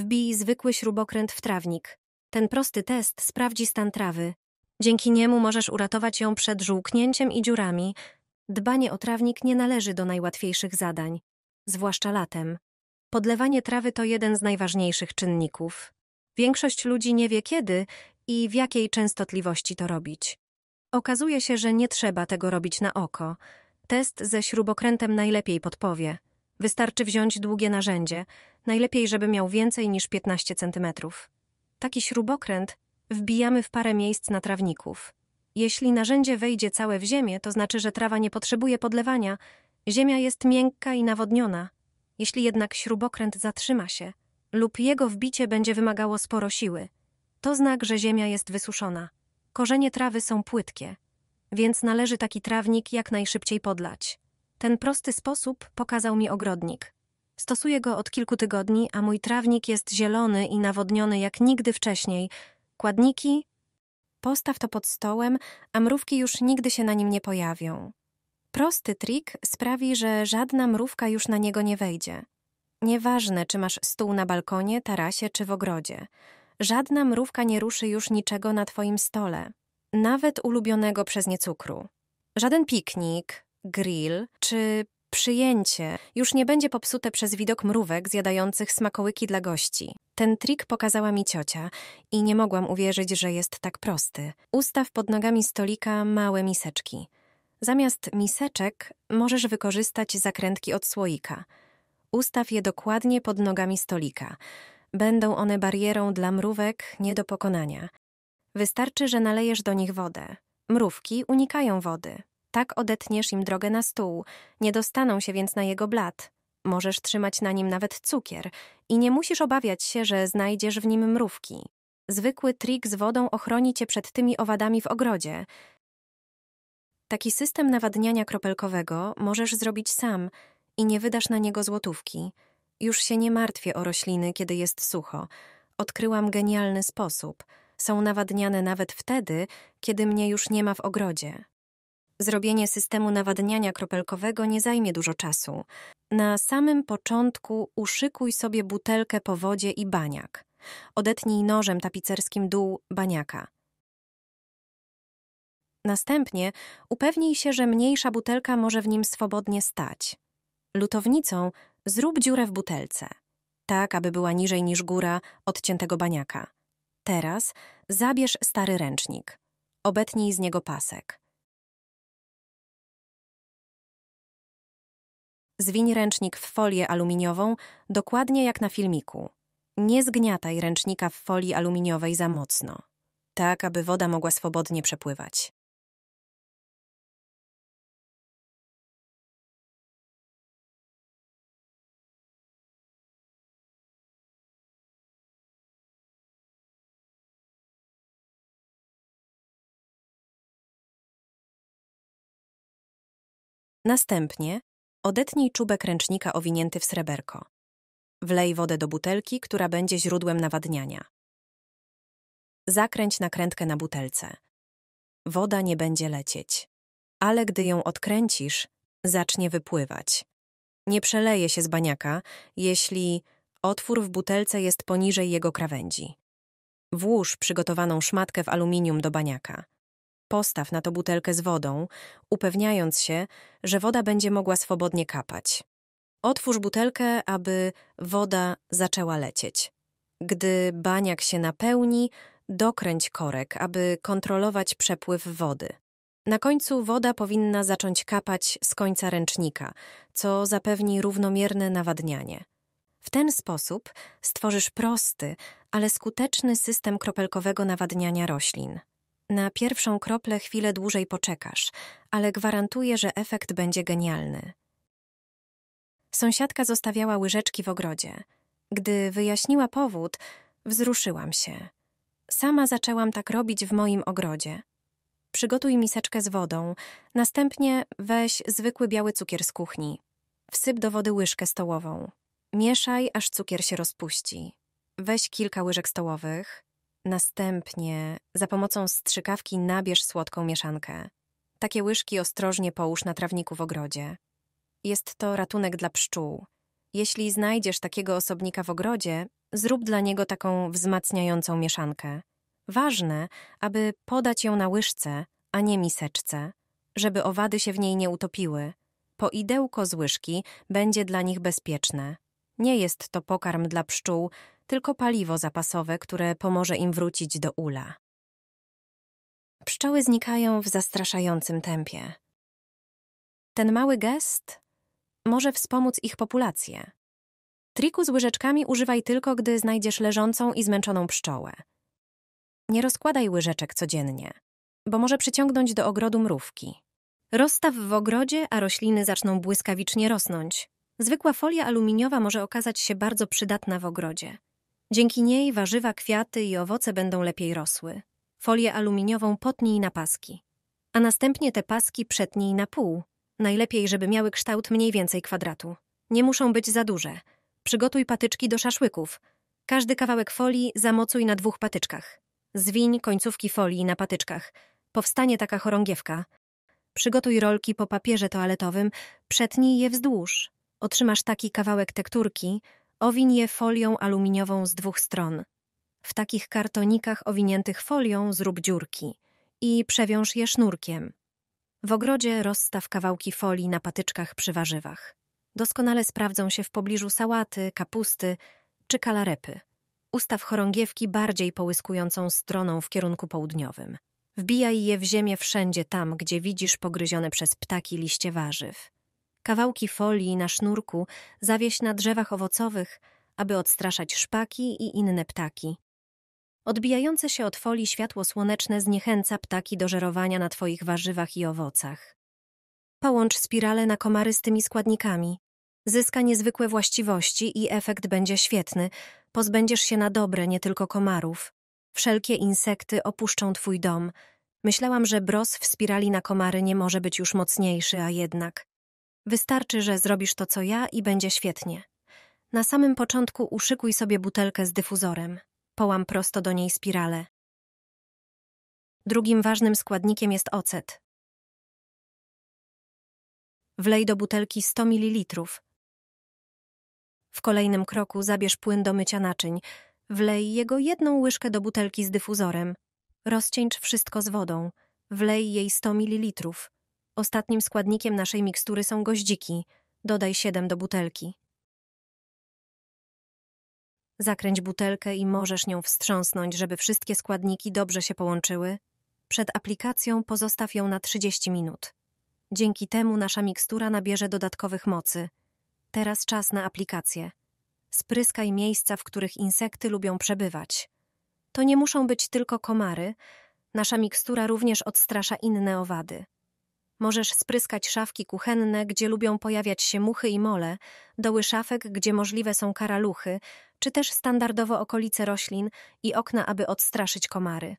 Wbij zwykły śrubokręt w trawnik. Ten prosty test sprawdzi stan trawy. Dzięki niemu możesz uratować ją przed żółknięciem i dziurami. Dbanie o trawnik nie należy do najłatwiejszych zadań, zwłaszcza latem. Podlewanie trawy to jeden z najważniejszych czynników. Większość ludzi nie wie kiedy i w jakiej częstotliwości to robić. Okazuje się, że nie trzeba tego robić na oko. Test ze śrubokrętem najlepiej podpowie. Wystarczy wziąć długie narzędzie, najlepiej żeby miał więcej niż 15 cm. Taki śrubokręt wbijamy w parę miejsc na trawników. Jeśli narzędzie wejdzie całe w ziemię, to znaczy, że trawa nie potrzebuje podlewania, ziemia jest miękka i nawodniona. Jeśli jednak śrubokręt zatrzyma się lub jego wbicie będzie wymagało sporo siły, to znak, że ziemia jest wysuszona. Korzenie trawy są płytkie, więc należy taki trawnik jak najszybciej podlać. Ten prosty sposób pokazał mi ogrodnik. Stosuję go od kilku tygodni, a mój trawnik jest zielony i nawodniony jak nigdy wcześniej. Kładniki? Postaw to pod stołem, a mrówki już nigdy się na nim nie pojawią. Prosty trik sprawi, że żadna mrówka już na niego nie wejdzie. Nieważne, czy masz stół na balkonie, tarasie czy w ogrodzie. Żadna mrówka nie ruszy już niczego na twoim stole, nawet ulubionego przez nie cukru. Żaden piknik, grill czy przyjęcie już nie będzie popsute przez widok mrówek zjadających smakołyki dla gości. Ten trik pokazała mi ciocia i nie mogłam uwierzyć, że jest tak prosty. Ustaw pod nogami stolika małe miseczki. Zamiast miseczek możesz wykorzystać zakrętki od słoika. Ustaw je dokładnie pod nogami stolika. Będą one barierą dla mrówek nie do pokonania. Wystarczy, że nalejesz do nich wodę. Mrówki unikają wody, tak odetniesz im drogę na stół, nie dostaną się więc na jego blat. Możesz trzymać na nim nawet cukier i nie musisz obawiać się, że znajdziesz w nim mrówki. Zwykły trik z wodą ochroni cię przed tymi owadami w ogrodzie. Taki system nawadniania kropelkowego możesz zrobić sam i nie wydasz na niego złotówki. Już się nie martwię o rośliny, kiedy jest sucho. Odkryłam genialny sposób. Są nawadniane nawet wtedy, kiedy mnie już nie ma w ogrodzie. Zrobienie systemu nawadniania kropelkowego nie zajmie dużo czasu. Na samym początku uszykuj sobie butelkę po wodzie i baniak. Odetnij nożem tapicerskim dół baniaka. Następnie upewnij się, że mniejsza butelka może w nim swobodnie stać. Lutownicą zrób dziurę w butelce, tak aby była niżej niż góra odciętego baniaka. Teraz zabierz stary ręcznik. Obetnij z niego pasek. Zwiń ręcznik w folię aluminiową, dokładnie jak na filmiku. Nie zgniataj ręcznika w folii aluminiowej za mocno, tak aby woda mogła swobodnie przepływać. Następnie Odetnij czubek ręcznika owinięty w sreberko. Wlej wodę do butelki, która będzie źródłem nawadniania. Zakręć nakrętkę na butelce. Woda nie będzie lecieć, ale gdy ją odkręcisz, zacznie wypływać. Nie przeleje się z baniaka, jeśli otwór w butelce jest poniżej jego krawędzi. Włóż przygotowaną szmatkę w aluminium do baniaka. Postaw na to butelkę z wodą, upewniając się, że woda będzie mogła swobodnie kapać. Otwórz butelkę, aby woda zaczęła lecieć. Gdy baniak się napełni, dokręć korek, aby kontrolować przepływ wody. Na końcu woda powinna zacząć kapać z końca ręcznika, co zapewni równomierne nawadnianie. W ten sposób stworzysz prosty, ale skuteczny system kropelkowego nawadniania roślin. Na pierwszą kroplę chwilę dłużej poczekasz, ale gwarantuję, że efekt będzie genialny. Sąsiadka zostawiała łyżeczki w ogrodzie. Gdy wyjaśniła powód, wzruszyłam się. Sama zaczęłam tak robić w moim ogrodzie. Przygotuj miseczkę z wodą, następnie weź zwykły biały cukier z kuchni. Wsyp do wody łyżkę stołową. Mieszaj, aż cukier się rozpuści. Weź kilka łyżek stołowych, Następnie za pomocą strzykawki nabierz słodką mieszankę. Takie łyżki ostrożnie połóż na trawniku w ogrodzie. Jest to ratunek dla pszczół. Jeśli znajdziesz takiego osobnika w ogrodzie, zrób dla niego taką wzmacniającą mieszankę. Ważne, aby podać ją na łyżce, a nie miseczce, żeby owady się w niej nie utopiły. Poidełko z łyżki będzie dla nich bezpieczne. Nie jest to pokarm dla pszczół, tylko paliwo zapasowe, które pomoże im wrócić do ula. Pszczoły znikają w zastraszającym tempie. Ten mały gest może wspomóc ich populację. Triku z łyżeczkami używaj tylko, gdy znajdziesz leżącą i zmęczoną pszczołę. Nie rozkładaj łyżeczek codziennie, bo może przyciągnąć do ogrodu mrówki. Rozstaw w ogrodzie, a rośliny zaczną błyskawicznie rosnąć. Zwykła folia aluminiowa może okazać się bardzo przydatna w ogrodzie. Dzięki niej warzywa, kwiaty i owoce będą lepiej rosły. Folię aluminiową potnij na paski, a następnie te paski przetnij na pół. Najlepiej, żeby miały kształt mniej więcej kwadratu. Nie muszą być za duże. Przygotuj patyczki do szaszłyków. Każdy kawałek folii zamocuj na dwóch patyczkach. Zwiń końcówki folii na patyczkach. Powstanie taka chorągiewka. Przygotuj rolki po papierze toaletowym, przetnij je wzdłuż. Otrzymasz taki kawałek tekturki, Owin je folią aluminiową z dwóch stron. W takich kartonikach owiniętych folią zrób dziurki i przewiąż je sznurkiem. W ogrodzie rozstaw kawałki folii na patyczkach przy warzywach. Doskonale sprawdzą się w pobliżu sałaty, kapusty czy kalarepy. Ustaw chorągiewki bardziej połyskującą stroną w kierunku południowym. Wbijaj je w ziemię wszędzie tam, gdzie widzisz pogryzione przez ptaki liście warzyw kawałki folii na sznurku zawieś na drzewach owocowych, aby odstraszać szpaki i inne ptaki. Odbijające się od folii światło słoneczne zniechęca ptaki do żerowania na Twoich warzywach i owocach. Połącz spirale na komary z tymi składnikami. Zyska niezwykłe właściwości i efekt będzie świetny. Pozbędziesz się na dobre nie tylko komarów. Wszelkie insekty opuszczą Twój dom. Myślałam, że bros w spirali na komary nie może być już mocniejszy, a jednak. Wystarczy, że zrobisz to co ja i będzie świetnie. Na samym początku uszykuj sobie butelkę z dyfuzorem. Połam prosto do niej spirale. Drugim ważnym składnikiem jest ocet. Wlej do butelki 100 ml. W kolejnym kroku zabierz płyn do mycia naczyń. Wlej jego jedną łyżkę do butelki z dyfuzorem. Rozcieńcz wszystko z wodą. Wlej jej 100 ml. Ostatnim składnikiem naszej mikstury są goździki. Dodaj 7 do butelki. Zakręć butelkę i możesz nią wstrząsnąć, żeby wszystkie składniki dobrze się połączyły. Przed aplikacją pozostaw ją na 30 minut. Dzięki temu nasza mikstura nabierze dodatkowych mocy. Teraz czas na aplikację. Spryskaj miejsca, w których insekty lubią przebywać. To nie muszą być tylko komary. Nasza mikstura również odstrasza inne owady. Możesz spryskać szafki kuchenne, gdzie lubią pojawiać się muchy i mole, doły szafek, gdzie możliwe są karaluchy, czy też standardowo okolice roślin i okna, aby odstraszyć komary.